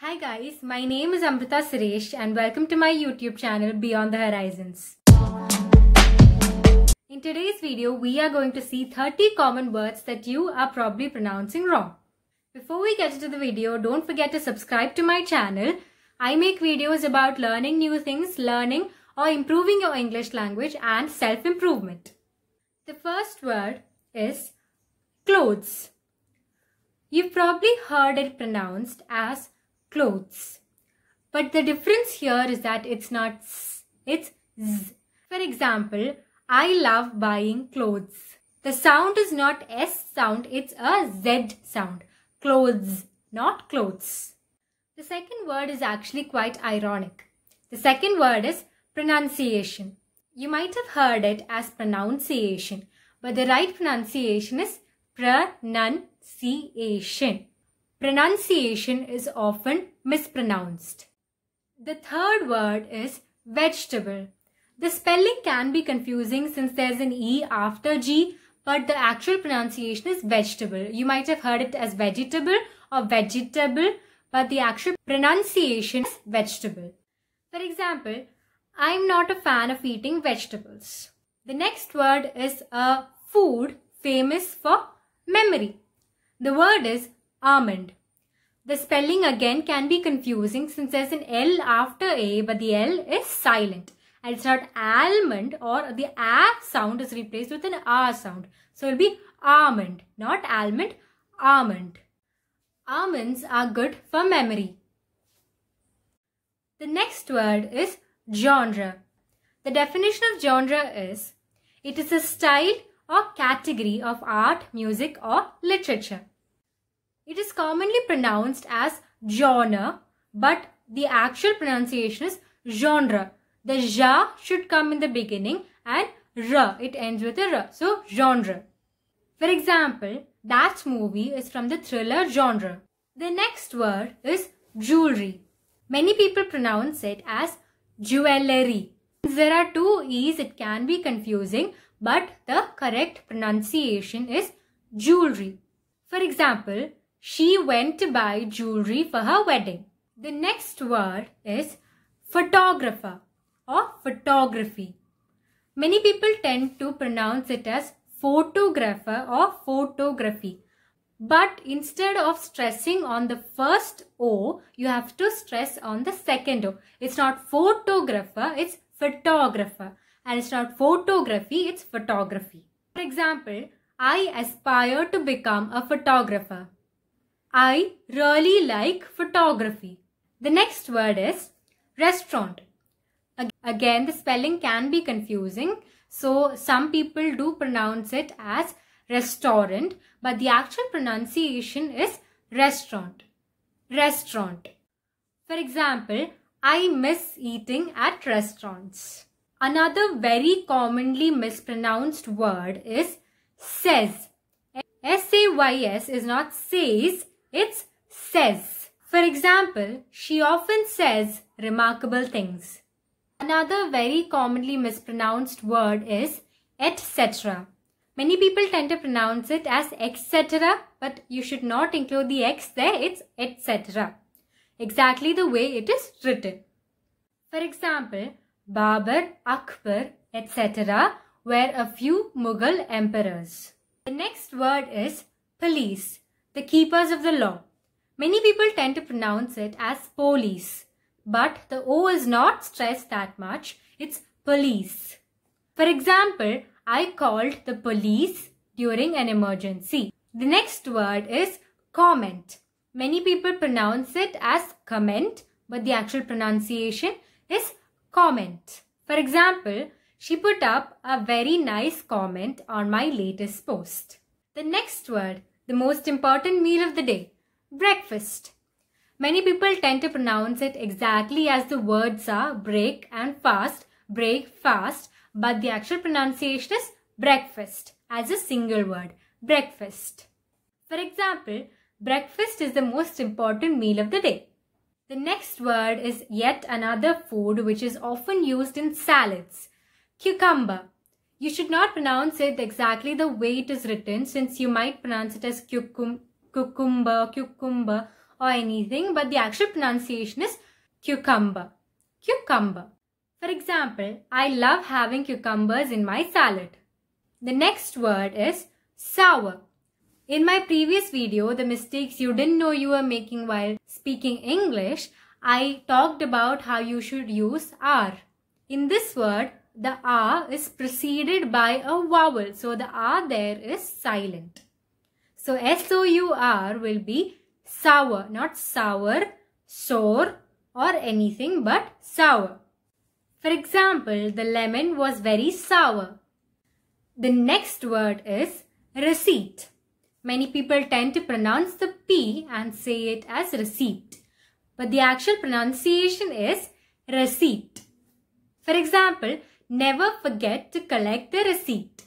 Hi guys, my name is Amrita Suresh and welcome to my YouTube channel Beyond the Horizons. In today's video, we are going to see 30 common words that you are probably pronouncing wrong. Before we get into the video, don't forget to subscribe to my channel. I make videos about learning new things, learning or improving your English language and self-improvement. The first word is clothes. You've probably heard it pronounced as clothes. But the difference here is that it's not s, it's z. For example, I love buying clothes. The sound is not s sound, it's a z sound. Clothes, not clothes. The second word is actually quite ironic. The second word is pronunciation. You might have heard it as pronunciation, but the right pronunciation is pronunciation pronunciation is often mispronounced. The third word is vegetable. The spelling can be confusing since there's an E after G, but the actual pronunciation is vegetable. You might have heard it as vegetable or vegetable, but the actual pronunciation is vegetable. For example, I'm not a fan of eating vegetables. The next word is a food famous for memory. The word is almond. The spelling again can be confusing since there's an L after A but the L is silent. And it's not almond or the A sound is replaced with an R sound. So it'll be almond, not almond, almond. Almonds are good for memory. The next word is genre. The definition of genre is it is a style or category of art, music or literature. It is commonly pronounced as genre, but the actual pronunciation is genre. The ja should come in the beginning and r, it ends with a r, so genre. For example, that movie is from the thriller genre. The next word is jewelry. Many people pronounce it as jewelry. Since there are two e's, it can be confusing, but the correct pronunciation is jewelry. For example, she went to buy jewelry for her wedding. The next word is photographer or photography. Many people tend to pronounce it as photographer or photography. But instead of stressing on the first O, you have to stress on the second O. It's not photographer, it's photographer. And it's not photography, it's photography. For example, I aspire to become a photographer. I really like photography. The next word is restaurant. Again, the spelling can be confusing. So, some people do pronounce it as restaurant, but the actual pronunciation is restaurant. Restaurant. For example, I miss eating at restaurants. Another very commonly mispronounced word is says. S-A-Y-S is not says it's says. For example, she often says remarkable things. Another very commonly mispronounced word is etc. Many people tend to pronounce it as etc. But you should not include the x there. It's etc. Exactly the way it is written. For example, Babur, Akbar, etc. were a few Mughal emperors. The next word is police the keepers of the law. Many people tend to pronounce it as police, but the O is not stressed that much, it's police. For example, I called the police during an emergency. The next word is comment. Many people pronounce it as comment, but the actual pronunciation is comment. For example, she put up a very nice comment on my latest post. The next word the most important meal of the day, breakfast. Many people tend to pronounce it exactly as the words are break and fast, break, fast, but the actual pronunciation is breakfast as a single word, breakfast. For example, breakfast is the most important meal of the day. The next word is yet another food which is often used in salads, cucumber. You should not pronounce it exactly the way it is written since you might pronounce it as cucum cucumber, cucumber or anything but the actual pronunciation is cucumber, cucumber. For example, I love having cucumbers in my salad. The next word is sour. In my previous video, the mistakes you didn't know you were making while speaking English, I talked about how you should use R. In this word, the R is preceded by a vowel. So the R there is silent. So S-O-U-R will be sour, not sour, sore or anything but sour. For example, the lemon was very sour. The next word is receipt. Many people tend to pronounce the P and say it as receipt. But the actual pronunciation is receipt. For example, Never forget to collect the receipt.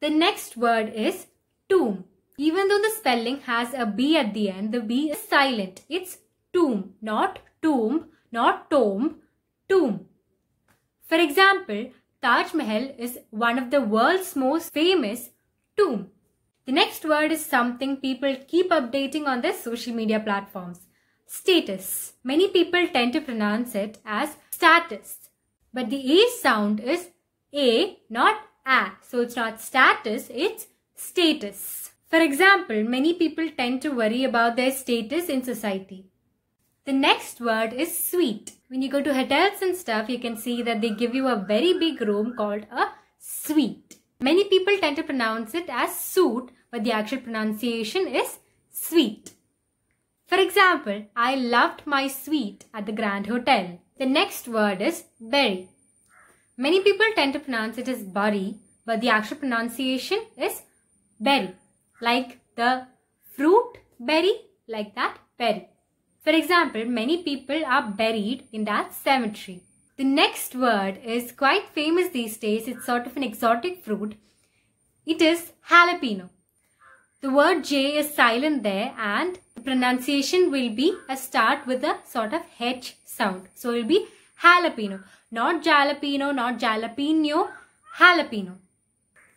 The next word is tomb. Even though the spelling has a B at the end, the B is silent. It's tomb, not tomb, not tomb, tomb. For example, Taj Mahal is one of the world's most famous tomb. The next word is something people keep updating on their social media platforms. Status. Many people tend to pronounce it as status. But the A sound is A, not A. So it's not status, it's status. For example, many people tend to worry about their status in society. The next word is suite. When you go to hotels and stuff, you can see that they give you a very big room called a suite. Many people tend to pronounce it as suit, but the actual pronunciation is sweet. For example, I loved my suite at the Grand Hotel. The next word is berry. Many people tend to pronounce it as bari, but the actual pronunciation is berry. Like the fruit berry, like that berry. For example, many people are buried in that cemetery. The next word is quite famous these days. It's sort of an exotic fruit. It is jalapeno. The word J is silent there and pronunciation will be a uh, start with a sort of H sound. So it will be jalapeno. Not jalapeno, not jalapeno, jalapeno.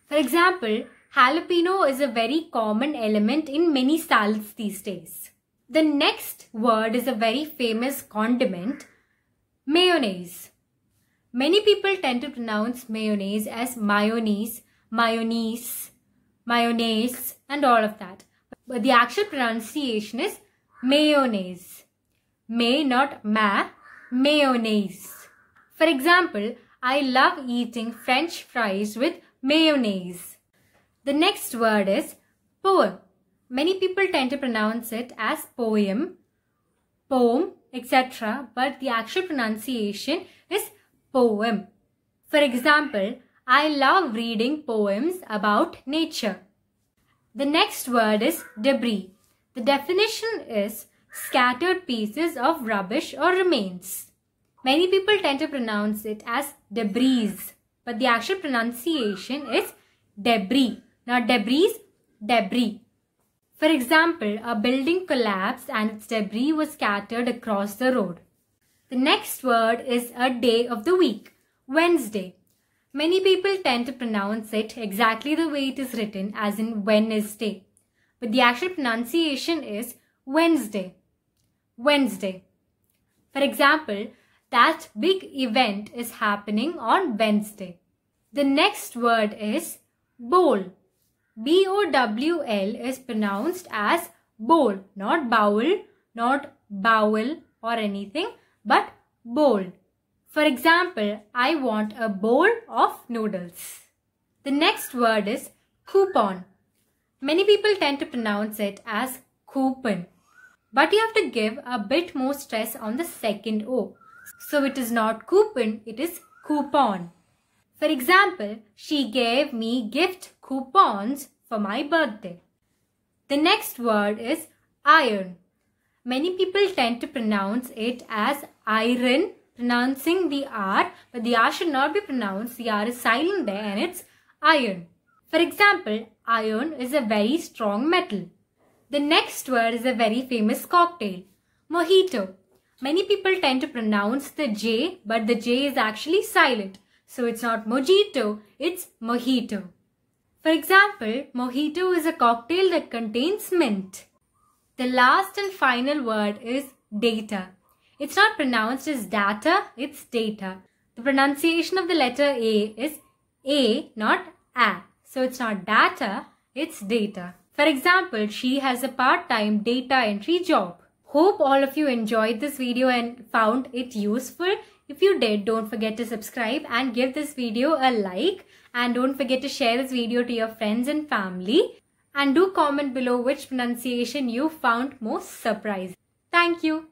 For example, jalapeno is a very common element in many salads these days. The next word is a very famous condiment, mayonnaise. Many people tend to pronounce mayonnaise as mayonnaise, mayonnaise, mayonnaise and all of that but the actual pronunciation is mayonnaise. May not ma, mayonnaise. For example, I love eating french fries with mayonnaise. The next word is poem. Many people tend to pronounce it as poem, poem, etc. But the actual pronunciation is poem. For example, I love reading poems about nature. The next word is debris. The definition is scattered pieces of rubbish or remains. Many people tend to pronounce it as debris, but the actual pronunciation is debris, not debris, debris. For example, a building collapsed and its debris was scattered across the road. The next word is a day of the week, Wednesday. Many people tend to pronounce it exactly the way it is written as in Wednesday. But the actual pronunciation is Wednesday. Wednesday. For example, that big event is happening on Wednesday. The next word is bowl. B-O-W-L is pronounced as bowl, not bowel, not bowel or anything, but bowl. For example, I want a bowl of noodles. The next word is coupon. Many people tend to pronounce it as coupon. But you have to give a bit more stress on the second O. So it is not coupon, it is coupon. For example, she gave me gift coupons for my birthday. The next word is iron. Many people tend to pronounce it as iron pronouncing the R, but the R should not be pronounced. The R is silent there and it's iron. For example, iron is a very strong metal. The next word is a very famous cocktail, mojito. Many people tend to pronounce the J, but the J is actually silent. So it's not mojito, it's mojito. For example, mojito is a cocktail that contains mint. The last and final word is data. It's not pronounced as data, it's data. The pronunciation of the letter A is A, not A. So it's not data, it's data. For example, she has a part-time data entry job. Hope all of you enjoyed this video and found it useful. If you did, don't forget to subscribe and give this video a like. And don't forget to share this video to your friends and family. And do comment below which pronunciation you found most surprising. Thank you.